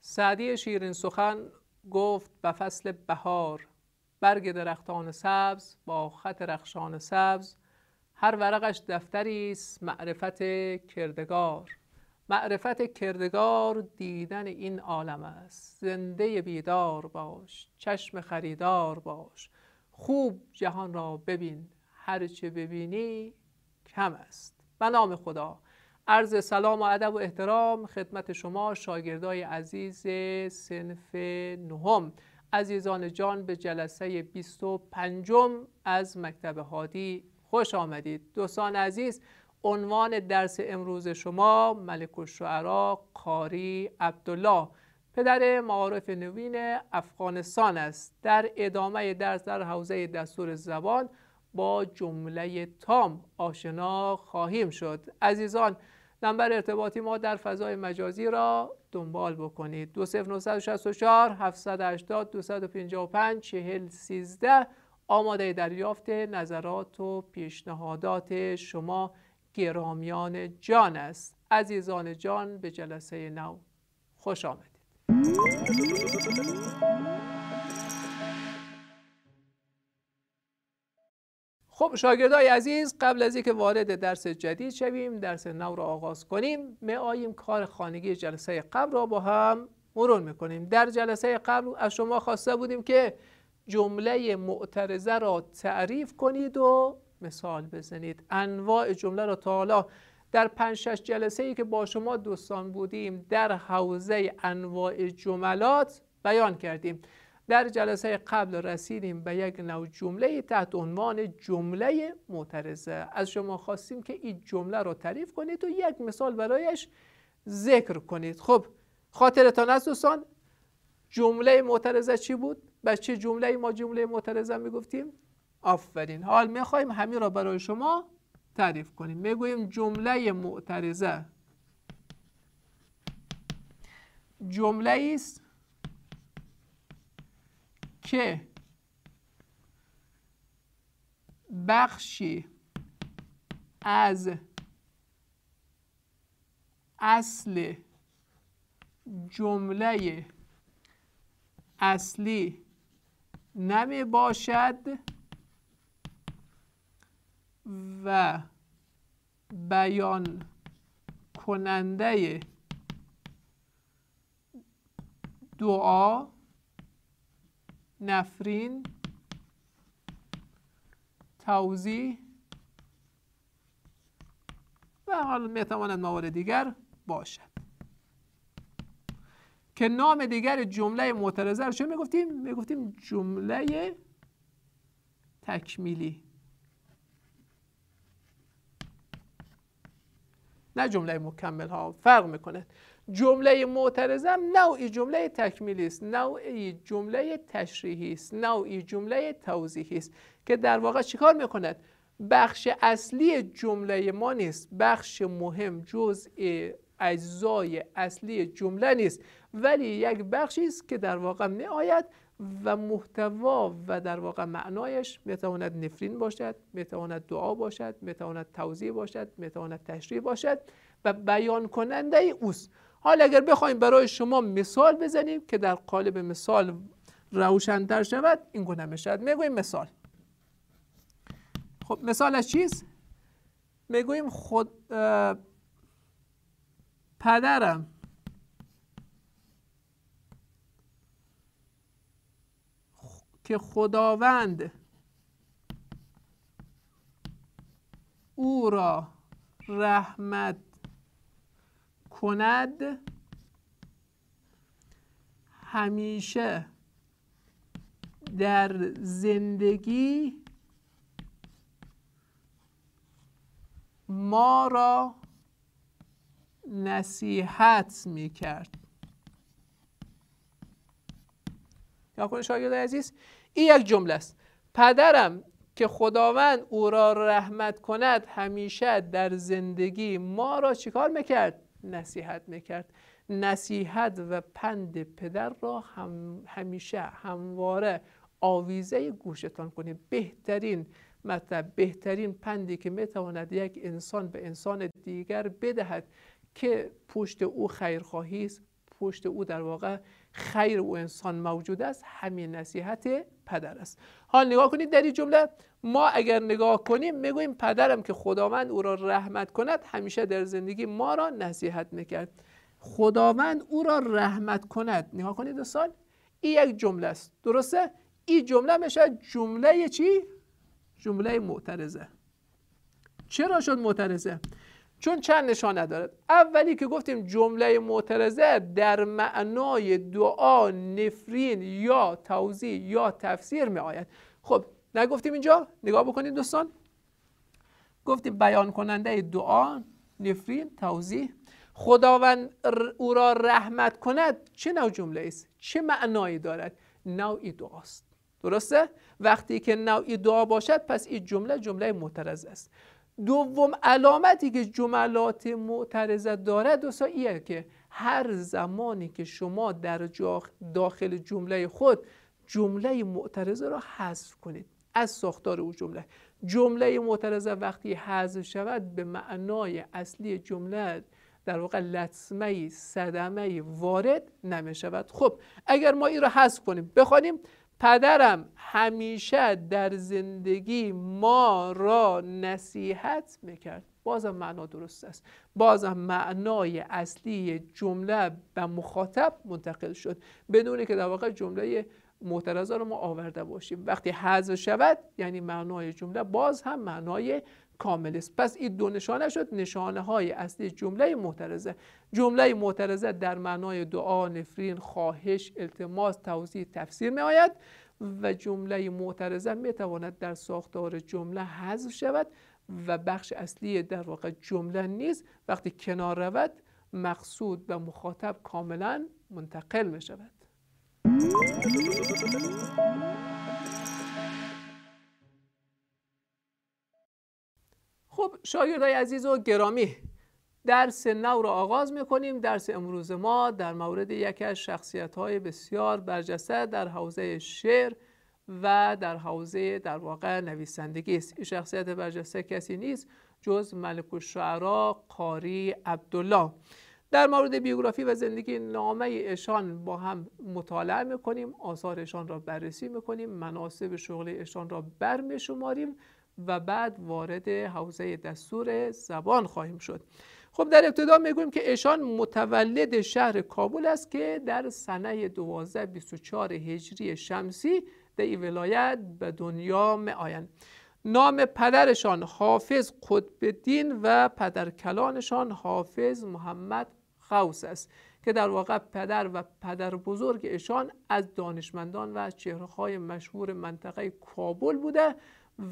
سعدی شیرین سخن گفت به فصل بهار برگ درختان سبز با خط رخشان سبز هر ورقش دفتری است معرفت کردگار معرفت کردگار دیدن این عالم است زنده بیدار باش چشم خریدار باش خوب جهان را ببین هرچه ببینی کم است به نام خدا عرض سلام و ادب و احترام خدمت شما شاگردای عزیز سنف نهم عزیزان جان به جلسه 25 از مکتب هادی خوش آمدید دوستان عزیز عنوان درس امروز شما ملک الشعرا قاری عبدالله پدر معارف نوین افغانستان است در ادامه درس در حوزه دستور زبان با جمله تام آشنا خواهیم شد عزیزان نمبر ارتباطی ما در فضای مجازی را دنبال بکنید 20964 780 255 4013 آماده دریافت نظرات و پیشنهادات شما گرامیان جان است عزیزان جان به جلسه نو خوش آمدید خب شاگردای عزیز قبل از اینکه وارد درس جدید شویم درس نو را آغاز کنیم میآییم کار خانگی جلسه قبل را با هم مرور میکنیم در جلسه قبل از شما خواسته بودیم که جمله معترضه را تعریف کنید و مثال بزنید انواع جمله را تا حالا در پنج شش جلسه ای که با شما دوستان بودیم در حوزه انواع جملات بیان کردیم در جلسه قبل رسیدیم به یک نوع جمله تحت عنوان جمله معترضه از شما خواستیم که این جمله رو تعریف کنید و یک مثال برایش ذکر کنید خب خاطرتان از دوستان جمله معترضه چی بود به چه جمله ما جمله معترضه میگفتیم آفرین حال میخوایم همین را برای شما تعریف کنیم میگوییم جمله معترضه جمله است که بخشی از اصل جمله اصلی نمی باشد و بیان کننده دعا نفرین توضیح و حالا میتواند موارد دیگر باشد که نام دیگر جمله معترضه رو چه میگفتیم؟ میگفتیم جمله تکمیلی نه جمله مکمل ها فرق میکنه جمله معترضه نوعی جمله تکمیلی است نوعی جمله تشریحی است نوعی جمله توضیحی است که در واقع چیکار میکند بخش اصلی جمله ما نیست بخش مهم جزء اجزای اصلی جمله نیست ولی یک بخشی است که در واقع می و محتوا و در واقع معنایش میتواند نفرین باشد میتواند دعا باشد میتواند توضیح باشد میتواند تشریح باشد و بیان کننده اوست حالا اگر بخوایم برای شما مثال بزنیم که در قالب مثال روشندتر شود این گونه میشد میگوییم مثال خب مثالش چیست میگوییم خود پدرم که خداوند او را رحمت کند همیشه در زندگی ما را نصیحت می کرد یا خود شاگرد عزیز این یک جمله است پدرم که خداوند او را رحمت کند همیشه در زندگی ما را چیکار میکرد نصیحت میکرد نصیحت و پند پدر را هم همیشه همواره آویزه گوشتان کنید بهترین مطلب بهترین پندی که میتواند یک انسان به انسان دیگر بدهد که پشت او خیرخواهی است پشت او در واقع خیر و انسان موجود است همین نصیحت پدر است حال نگاه کنید در این جمله ما اگر نگاه کنیم میگوییم پدرم که خداوند او را رحمت کند همیشه در زندگی ما را نصیحت میکرد خداوند او را رحمت کند نگاه کنید دوستان این یک جمله است درسته این جمله میشه جمله چی جمله معترضه چرا شد معترضه چون چند نشانه دارد اولی که گفتیم جمله معترضه در معنای دعا نفرین یا توضیح یا تفسیر می آید خب نگفتیم اینجا نگاه بکنید دوستان گفتیم بیان کننده دعا نفرین توضیح خداوند او را رحمت کند چه نوع جمله است چه معنایی دارد نوعی دعاست درسته وقتی که نوعی دعا باشد پس این جمله جمله معترض است دوم علامتی که جملات معترضه دارد دوستا ایه که هر زمانی که شما در داخل جمله خود جمله معترضه را حذف کنید از ساختار او جمله جمله معترضه وقتی حذف شود به معنای اصلی جمله در واقع لطمه صدمه وارد نمی شود خب اگر ما این را حذف کنیم بخوانیم پدرم همیشه در زندگی ما را نصیحت میکرد بازم معنا درست است بازم معنای اصلی جمله به مخاطب منتقل شد بدون که در واقع جمله محترزه رو ما آورده باشیم وقتی حذف شود یعنی معنای جمله باز هم معنای کامل است پس این دو نشانه شد نشانه های اصلی جمله محترزه جمله معترضه در معنای دعا نفرین خواهش التماس توضیح تفسیر می آید و جمله معترضه می تواند در ساختار جمله حذف شود و بخش اصلی در واقع جمله نیز وقتی کنار رود مقصود و مخاطب کاملا منتقل می شود خب شاگردای عزیز و گرامی درس نو را آغاز میکنیم درس امروز ما در مورد یکی از شخصیت های بسیار برجسته در حوزه شعر و در حوزه در واقع نویسندگی است این شخصیت برجسته کسی نیست جز ملک الشعرا قاری عبدالله در مورد بیوگرافی و زندگی نامه ایشان با هم مطالعه میکنیم آثارشان را بررسی میکنیم مناسب شغل ایشان را برمیشماریم و بعد وارد حوزه دستور زبان خواهیم شد خب در ابتدا میگویم که ایشان متولد شهر کابل است که در سنه 1224 هجری شمسی در این ولایت به دنیا می آیند نام پدرشان حافظ قطب دین و پدرکلانشان حافظ محمد قوس است که در واقع پدر و پدر بزرگشان از دانشمندان و از چهرههای مشهور منطقه کابل بوده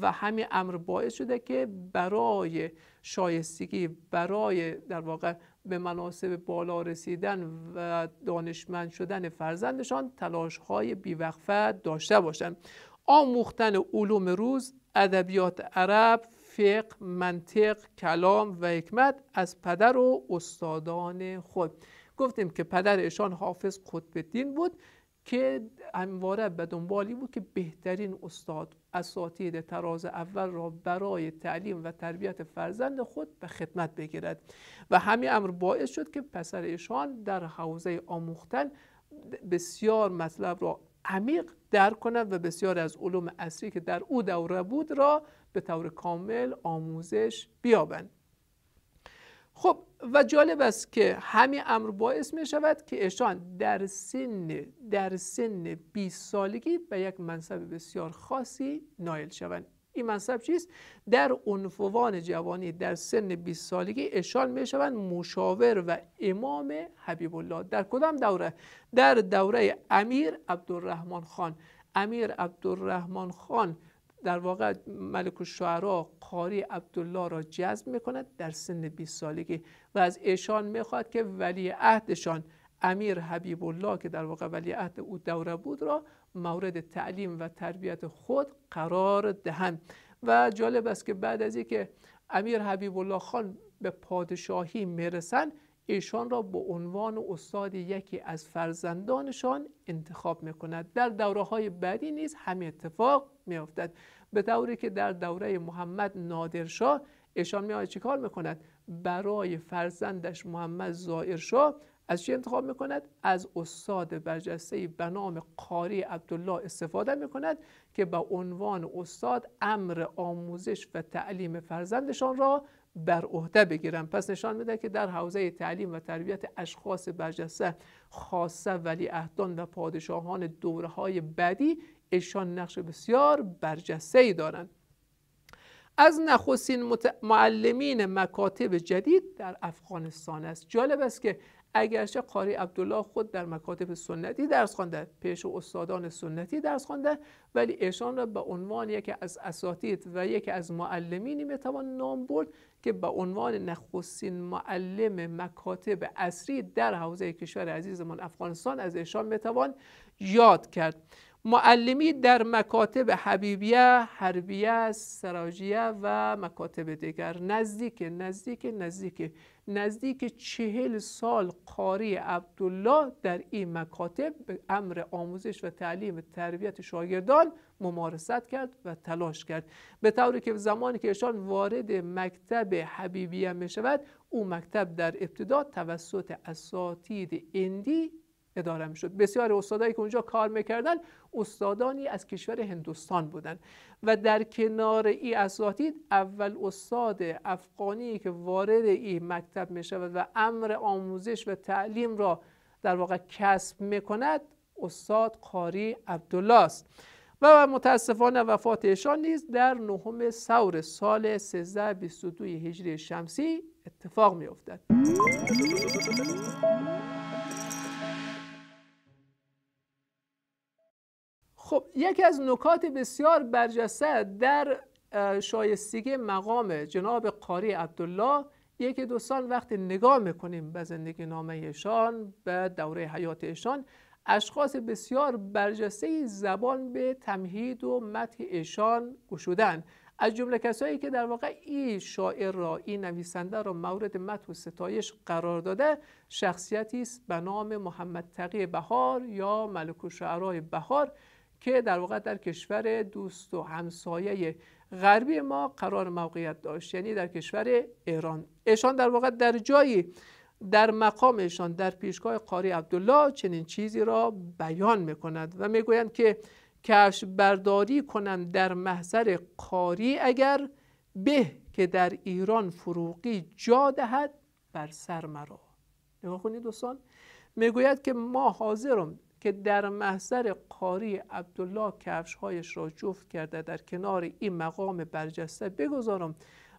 و همین امر باعث شده که برای شایستگی برای در واقع به مناسب بالا رسیدن و دانشمند شدن فرزندشان تلاش های بیوقفه داشته باشند آموختن علوم روز ادبیات عرب فقه منطق کلام و حکمت از پدر و استادان خود گفتیم که پدر ایشان حافظ قطب بود که همواره به دنبالی بود که بهترین استاد اساتید تراز اول را برای تعلیم و تربیت فرزند خود به خدمت بگیرد و همین امر باعث شد که پسر ایشان در حوزه آموختن بسیار مطلب را عمیق درک کند و بسیار از علوم اصری که در او دوره بود را به طور کامل آموزش بیابند خب و جالب است که همین امر باعث می شود که اشان در سن در سن 20 سالگی به یک منصب بسیار خاصی نایل شوند این منصب چیست در عنفوان جوانی در سن 20 سالگی اشان می شوند مشاور و امام حبیب الله در کدام دوره در دوره امیر عبدالرحمن خان امیر عبدالرحمن خان در واقع ملک الشعرا قاری عبدالله را جذب میکند در سن 20 سالگی و از ایشان میخواد که ولی عهدشان امیر حبیب الله که در واقع ولی عهد او دوره بود را مورد تعلیم و تربیت خود قرار دهند و جالب است که بعد از اینکه امیر حبیب الله خان به پادشاهی میرسند ایشان را به عنوان استاد یکی از فرزندانشان انتخاب میکند در دوره های بعدی نیز همین اتفاق میافتد به طوری که در دوره محمد نادرشاه ایشان میاد چیکار میکند برای فرزندش محمد زائرشاه از چی انتخاب میکند از استاد برجسته به نام قاری عبدالله استفاده میکند که به عنوان استاد امر آموزش و تعلیم فرزندشان را بر عهده بگیرند پس نشان میده که در حوزه تعلیم و تربیت اشخاص برجسته خاصه ولی اهدان و پادشاهان دوره های بعدی ایشان نقش بسیار برجسته ای دارند از نخستین معلمین مکاتب جدید در افغانستان است جالب است که اگرچه قاری عبدالله خود در مکاتب سنتی درس خوانده پیش استادان سنتی درس خوانده ولی ایشان را به عنوان یکی از اساتید و یکی از معلمینی میتوان نام برد که به عنوان نخستین معلم مکاتب اصری در حوزه کشور عزیزمان افغانستان از ایشان میتوان یاد کرد معلمی در مکاتب حبیبیه، حربیه، سراجیه و مکاتب دیگر نزدیک نزدیک نزدیک نزدیک چهل سال قاری عبدالله در این مکاتب به امر آموزش و تعلیم تربیت شاگردان ممارست کرد و تلاش کرد به طوری که زمانی که ایشان وارد مکتب حبیبیه می شود او مکتب در ابتدا توسط اساتید اندی اداره شد. بسیار استادایی که اونجا کار میکردن استادانی از کشور هندوستان بودن و در کنار ای اساتید اول استاد افغانی که وارد ای مکتب می شود و امر آموزش و تعلیم را در واقع کسب میکند استاد قاری عبدالله است و متاسفانه وفات ایشان نیز در نهم سور سال 1322 هجری شمسی اتفاق می افتد. خب یکی از نکات بسیار برجسته در شایستگی مقام جناب قاری عبدالله یکی دو دوستان وقت نگاه میکنیم به زندگی نامه ایشان به دوره حیات ایشان اشخاص بسیار برجسته زبان به تمهید و مدح ایشان گشودن از جمله کسایی که در واقع این شاعر را این نویسنده را مورد مدح و ستایش قرار داده شخصیتی است به نام محمد تقی بهار یا ملک الشعرای بهار که در واقع در کشور دوست و همسایه غربی ما قرار موقعیت داشت یعنی در کشور ایران ایشان در واقع در جایی در مقام مقامشان در پیشگاه قاری عبدالله چنین چیزی را بیان میکند و میگویند که کش برداری کنم در محضر قاری اگر به که در ایران فروغی جا دهد بر سر مرا نگاه کنید دوستان میگوید که ما حاضرم که در محضر قاری عبدالله کفشهایش را جفت کرده در کنار این مقام برجسته بگذارم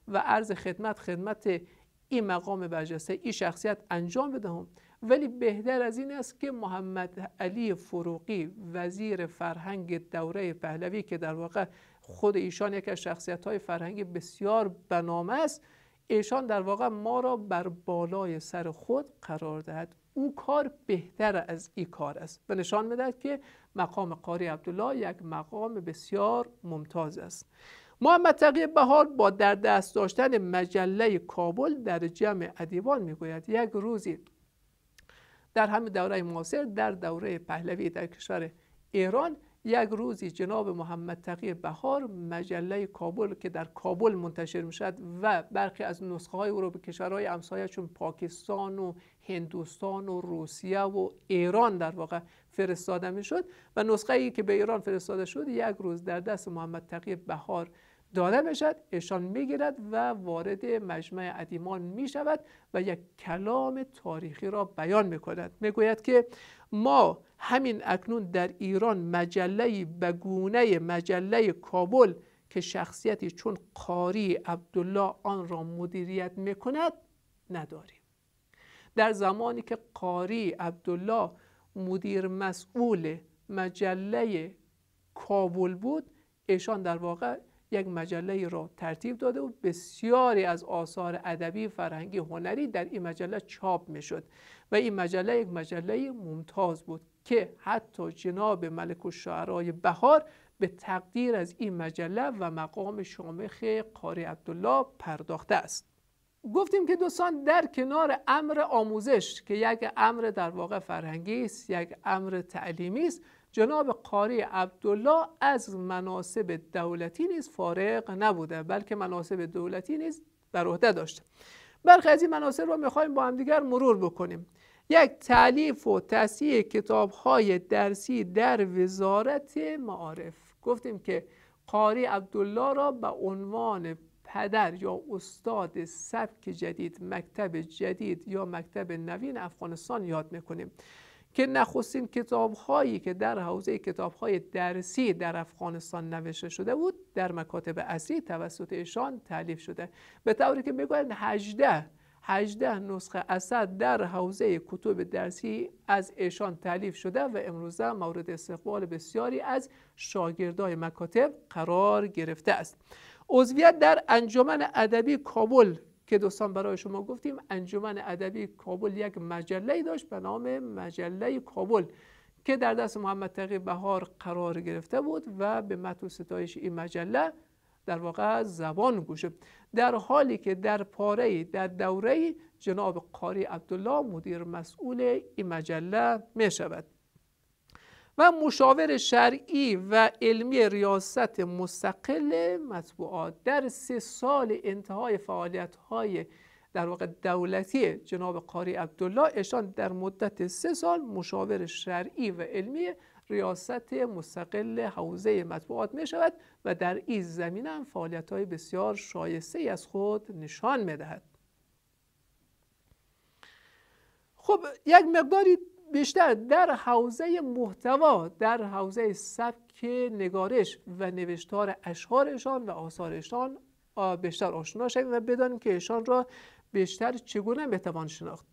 و عرض خدمت خدمت این مقام برجسته این شخصیت انجام بدهم ولی بهتر از این است که محمد علی فروقی وزیر فرهنگ دوره پهلوی که در واقع خود ایشان یک از شخصیت های فرهنگی بسیار بنامه است ایشان در واقع ما را بر بالای سر خود قرار دهد او کار بهتر از این کار است و نشان میدهد که مقام قاری عبدالله یک مقام بسیار ممتاز است محمد تقی بهار با در دست داشتن مجله کابل در جمع ادیبان میگوید یک روزی در همه دوره معاصر در دوره پهلوی در کشور ایران یک روزی جناب محمد تقی بهار مجله کابل که در کابل منتشر میشد و برخی از نسخه های او رو به کشورهای چون پاکستان و هندوستان و روسیه و ایران در واقع فرستاده میشد و نسخه ای که به ایران فرستاده شد یک روز در دست محمد تقی بهار داده میشد ایشان میگیرد و وارد مجمع ادیمان می شود و یک کلام تاریخی را بیان میکند میگوید که ما همین اکنون در ایران مجله بگونه مجله کابل که شخصیتی چون قاری عبدالله آن را مدیریت میکند نداریم در زمانی که قاری عبدالله مدیر مسئول مجله کابل بود ایشان در واقع یک مجله را ترتیب داده و بسیاری از آثار ادبی فرهنگی هنری در این مجله چاپ میشد و این مجله یک مجله ممتاز بود که حتی جناب ملک و شعرهای بهار به تقدیر از این مجله و مقام شامخ قاری عبدالله پرداخته است گفتیم که دوستان در کنار امر آموزش که یک امر در واقع فرهنگی است یک امر تعلیمی است جناب قاری عبدالله از مناسب دولتی نیز فارغ نبوده بلکه مناسب دولتی نیز بر عهده داشته برخی از این مناسب رو میخوایم با همدیگر مرور بکنیم یک تعلیف و تصحیح کتاب های درسی در وزارت معارف گفتیم که قاری عبدالله را به عنوان پدر یا استاد سبک جدید مکتب جدید یا مکتب نوین افغانستان یاد میکنیم که نخستین کتاب هایی که در حوزه کتاب های درسی در افغانستان نوشته شده بود در مکاتب اصلی توسط ایشان تعلیف شده به طوری که میگویند 18 18 نسخه اصد در حوزه کتب درسی از ایشان تعلیف شده و امروزه مورد استقبال بسیاری از شاگردای مکاتب قرار گرفته است عضویت در انجمن ادبی کابل که دوستان برای شما گفتیم انجمن ادبی کابل یک مجله داشت به نام مجله کابل که در دست محمد تقی بهار قرار گرفته بود و به متن ستایش این مجله در واقع زبان گوشه در حالی که در پاره در دوره جناب قاری عبدالله مدیر مسئول این مجله می شود و مشاور شرعی و علمی ریاست مستقل مطبوعات در سه سال انتهای فعالیت های در واقع دولتی جناب قاری عبدالله اشان در مدت سه سال مشاور شرعی و علمی ریاست مستقل حوزه مطبوعات می شود و در این زمینه هم فعالیت های بسیار شایسته از خود نشان می دهد. خب یک مقداری بیشتر در حوزه محتوا در حوزه سبک نگارش و نوشتار اشعارشان و آثارشان بیشتر آشنا شویم و بدانیم که ایشان را بیشتر چگونه بتوان شناخت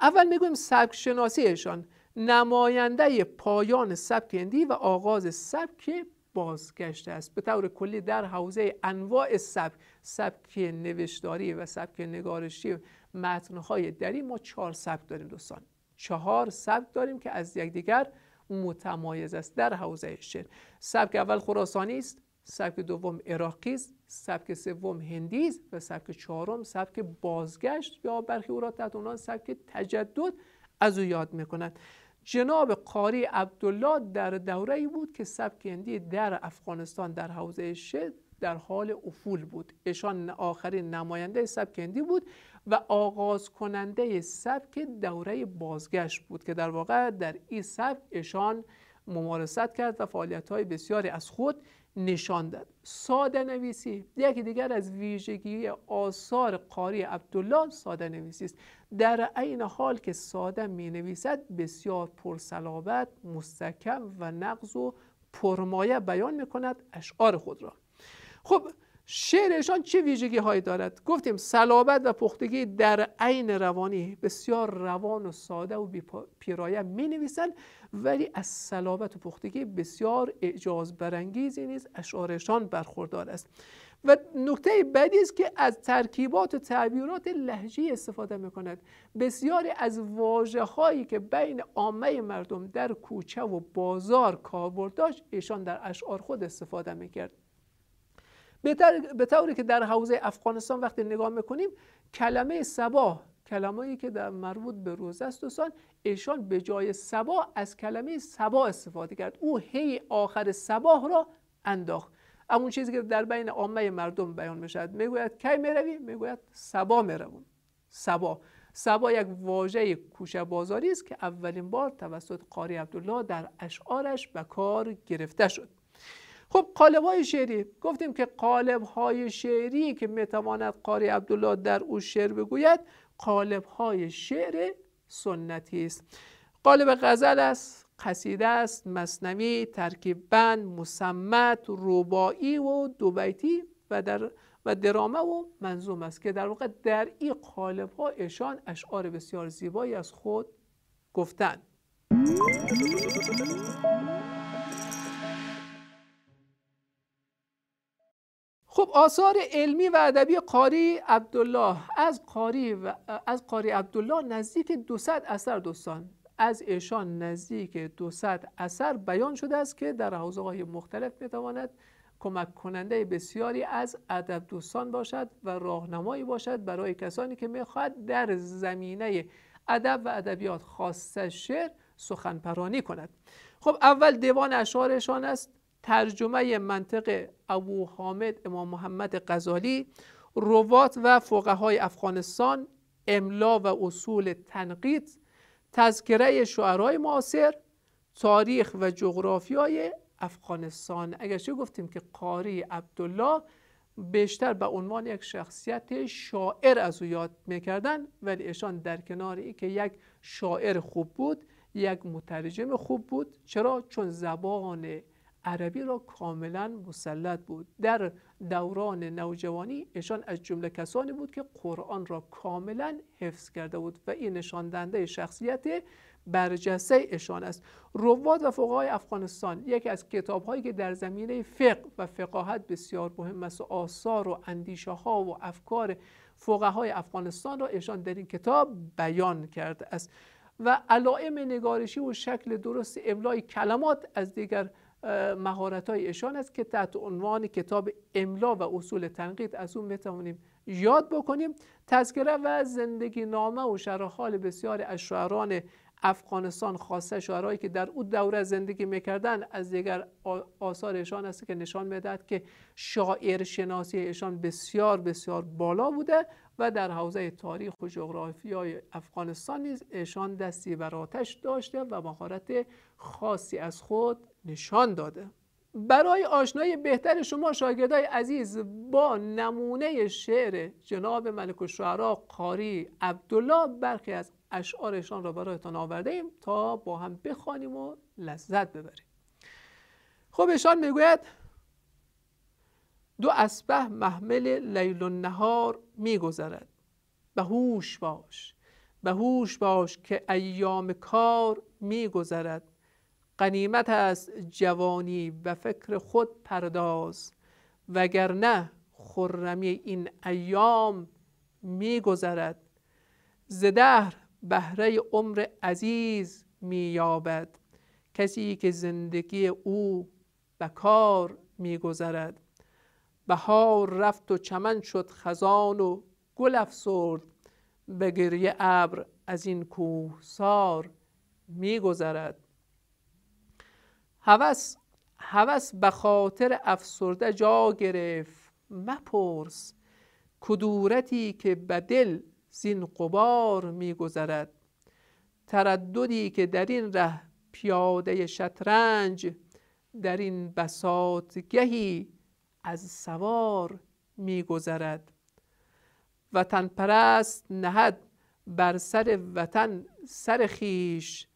اول میگویم سبک شناسی ایشان نماینده پایان سبک هندی و آغاز سبک بازگشته است به طور کلی در حوزه انواع سبک سبک نوشتاری و سبک نگارشی متنهای دری ما چهار سبک داریم دوستان چهار سبک داریم که از یکدیگر متمایز است در حوزه شعر سبک اول خراسانی است سبک دوم عراقی است سبک سوم هندی است و سبک چهارم سبک بازگشت یا برخی او را تحت سبک تجدد از او یاد میکنند جناب قاری عبدالله در دوره ای بود که سبک هندی در افغانستان در حوزه شعر در حال افول بود ایشان آخرین نماینده سبک هندی بود و آغاز کننده سبک دوره بازگشت بود که در واقع در این سبک اشان ممارست کرد و فعالیت های بسیاری از خود نشان داد ساده نویسی یکی دیگر از ویژگی آثار قاری عبدالله ساده نویسی است در عین حال که ساده می نویسد بسیار پرسلابت مستکم و نقض و پرمایه بیان می کند اشعار خود را خب شعرشان چه ویژگی هایی دارد گفتیم صلابت و پختگی در عین روانی بسیار روان و ساده و پیرایه می نویسند ولی از صلابت و پختگی بسیار اعجاز برانگیزی نیز اشعارشان برخوردار است و نکته بعدی است که از ترکیبات و تعبیرات لحجی استفاده می کند بسیاری از واجه هایی که بین عامه مردم در کوچه و بازار کاربرد داشت ایشان در اشعار خود استفاده می کرد به طوری که در حوزه افغانستان وقتی نگاه میکنیم کلمه سباه کلمه‌ای که در مربوط به روز است دوستان ایشان به جای سبا از کلمه سبا استفاده کرد او هی آخر سباه را انداخت اما چیزی که در بین عامه مردم بیان میشد میگوید کی میروی میگوید سبا میروم سبا سبا یک واژه کوچه بازاری است که اولین بار توسط قاری عبدالله در اشعارش به کار گرفته شد خب قالب های شعری گفتیم که قالب های شعری که میتواند قاری عبدالله در او شعر بگوید قالب های شعر سنتی است قالب غزل است قصیده است مصنوی ترکیب بند مسمت ربایی و دوبیتی و در و درامه و منظوم است که در واقع در این قالب ها اشان اشعار بسیار زیبایی از خود گفتند خب آثار علمی و ادبی قاری عبدالله از قاری از قاری عبدالله نزدیک 200 اثر دوستان از ایشان نزدیک 200 اثر بیان شده است که در حوزه های مختلف میتواند کمک کننده بسیاری از ادب دوستان باشد و راهنمایی باشد برای کسانی که میخواهد در زمینه ادب و ادبیات خاصه شعر سخنپرانی کند خب اول دیوان اشعارشان است ترجمه منطق ابو حامد امام محمد غزالی روات و فقهای افغانستان املا و اصول تنقید تذکره شعرهای معاصر تاریخ و جغرافیای افغانستان اگرچه گفتیم که قاری عبدالله بیشتر به عنوان یک شخصیت شاعر از او یاد میکردن ولی ایشان در کنار ای که یک شاعر خوب بود یک مترجم خوب بود چرا؟ چون زبان عربی را کاملا مسلط بود در دوران نوجوانی ایشان از جمله کسانی بود که قرآن را کاملا حفظ کرده بود و این نشان شخصیت برجسته ایشان است رواد و فقهای افغانستان یکی از کتاب هایی که در زمینه فقه و فقاهت بسیار مهم است آثار و اندیشه ها و افکار فقهای افغانستان را ایشان در این کتاب بیان کرده است و علائم نگارشی و شکل درست املای کلمات از دیگر مهارت های ایشان است که تحت عنوان کتاب املا و اصول تنقید از اون بتوانیم یاد بکنیم تذکره و زندگی نامه و شرحال بسیار از شعران افغانستان خاصه شعرهایی که در او دوره زندگی میکردن از دیگر آثار ایشان است که نشان میدهد که شاعر شناسی ایشان بسیار بسیار بالا بوده و در حوزه تاریخ و جغرافیای افغانستان نیز ایشان دستی بر آتش داشته و مهارت خاصی از خود نشان داده برای آشنایی بهتر شما شاگردای عزیز با نمونه شعر جناب ملک شعرا قاری عبدالله برخی از اشعارشان را برایتان آورده ایم تا با هم بخوانیم و لذت ببریم خب اشان میگوید دو اسبه محمل لیل و نهار میگذرد به هوش باش به هوش باش که ایام کار میگذرد قنیمت از جوانی و فکر خود پرداز وگرنه خرمی این ایام میگذرد گذرد. زدهر بهره عمر عزیز یابد. کسی که زندگی او به کار میگذرد بهار رفت و چمن شد خزان و گل افسرد به گریه ابر از این کوهسار میگذرد هوس هوس به خاطر افسرده جا گرفت مپرس کدورتی که به دل زین قبار میگذرد ترددی که در این ره پیاده شطرنج در این گهی از سوار میگذرد وطن پرست نهد بر سر وطن سر خیش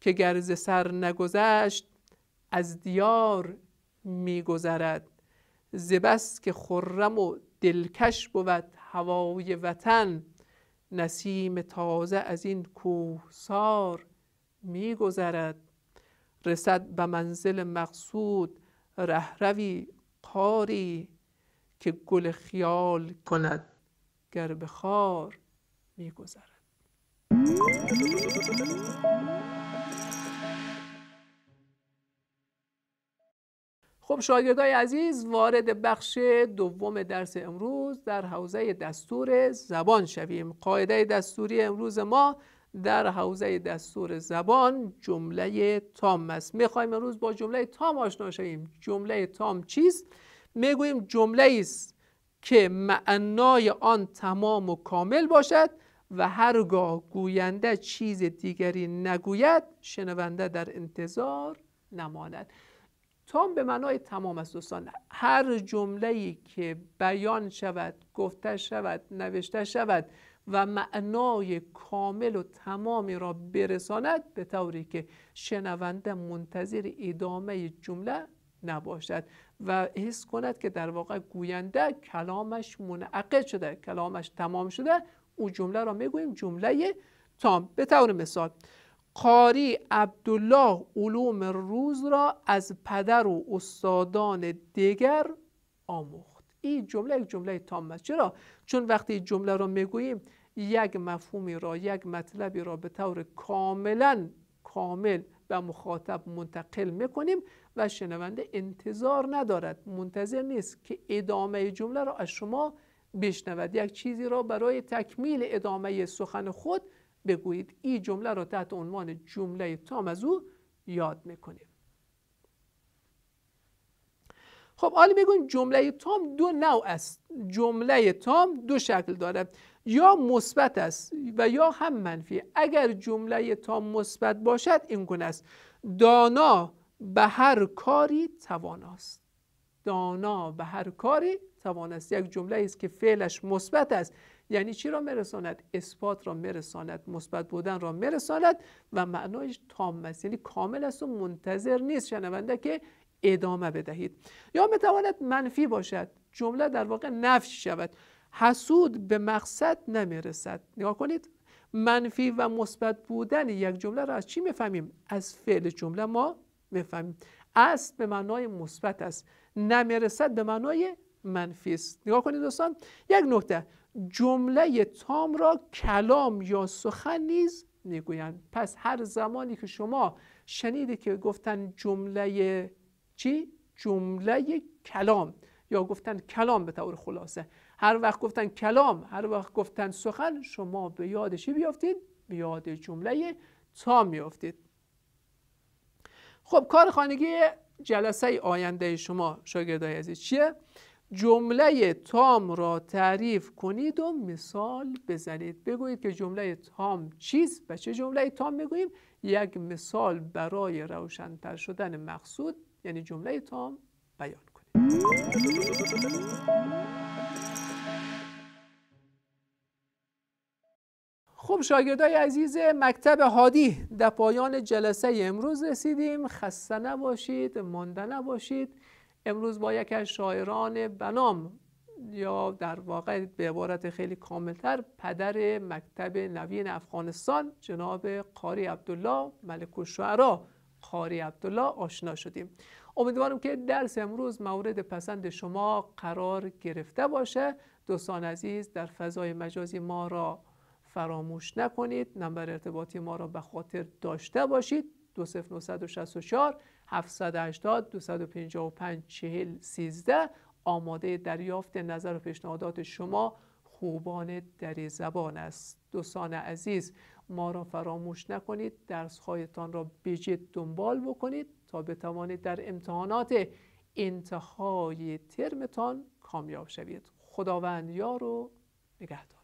که گرز سر نگذشت از دیار میگذرد ز بس که خرم و دلکش بود هوای وطن نسیم تازه از این کوهسار میگذرد رسد به منزل مقصود رهروی بهاری که گل خیال کند گر بخار خار میگذرد خب شاگردای عزیز وارد بخش دوم درس امروز در حوزه دستور زبان شویم قاعده دستوری امروز ما در حوزه دستور زبان جمله تام است میخوایم امروز با جمله تام آشنا شویم جمله تام چیست میگوییم جمله است که معنای آن تمام و کامل باشد و هرگاه گوینده چیز دیگری نگوید شنونده در انتظار نماند تام به معنای تمام است دوستان هر جمله‌ای که بیان شود گفته شود نوشته شود و معنای کامل و تمامی را برساند به طوری که شنونده منتظر ادامه جمله نباشد و حس کند که در واقع گوینده کلامش منعقد شده کلامش تمام شده او جمله را میگوییم جمله تام به طور مثال قاری عبدالله علوم روز را از پدر و استادان دیگر آموخت این جمله یک جمله تام است چرا چون وقتی جمله را میگوییم یک مفهومی را یک مطلبی را به طور کاملا کامل به مخاطب منتقل میکنیم و شنونده انتظار ندارد منتظر نیست که ادامه جمله را از شما بشنود یک چیزی را برای تکمیل ادامه سخن خود بگویید این جمله را تحت عنوان جمله تام از او یاد میکنیم خب حالا میگویم جمله تام دو نوع است جمله تام دو شکل دارد یا مثبت است و یا هم منفی اگر جمله تام مثبت باشد این گونه است دانا به هر کاری تواناست دانا به هر کاری تواناست یک جمله است که فعلش مثبت است یعنی چی را میرساند؟ اثبات را میرساند. مثبت بودن را میرساند. و معنایش تام است یعنی کامل است و منتظر نیست شنونده که ادامه بدهید یا میتواند منفی باشد جمله در واقع نفی شود حسود به مقصد نمیرسد نگاه کنید منفی و مثبت بودن یک جمله را از چی میفهمیم از فعل جمله ما میفهمیم است به معنای مثبت است نمیرسد به معنای منفی است نگاه کنید دوستان یک نکته جمله تام را کلام یا سخن نیز میگویند پس هر زمانی که شما شنیدید که گفتن جمله چی؟ جمله کلام یا گفتن کلام به طور خلاصه هر وقت گفتن کلام هر وقت گفتن سخن شما به یاد چی بیافتید؟ به یاد جمله تام میافتید خب کار خانگی جلسه آینده شما شاگردای عزیز چیه؟ جمله تام را تعریف کنید و مثال بزنید بگویید که جمله تام چیست و چه جمله تام میگوییم یک مثال برای روشنتر شدن مقصود یعنی جمله تام بیان کنید خب شاگردای عزیز مکتب هادی در پایان جلسه امروز رسیدیم خسته نباشید مانده نباشید امروز با یک از شاعران بنام یا در واقع به عبارت خیلی کاملتر پدر مکتب نوین افغانستان جناب قاری عبدالله ملک الشعرا قاری عبدالله آشنا شدیم امیدوارم که درس امروز مورد پسند شما قرار گرفته باشه دوستان عزیز در فضای مجازی ما را فراموش نکنید نمبر ارتباطی ما را به خاطر داشته باشید 2964 780 255 40 13 آماده دریافت نظر و پیشنهادات شما خوبان دری زبان است دوستان عزیز ما را فراموش نکنید درسهایتان را بجد دنبال بکنید تا بتوانید در امتحانات انتهای ترمتان کامیاب شوید خداوند یار و نگهدار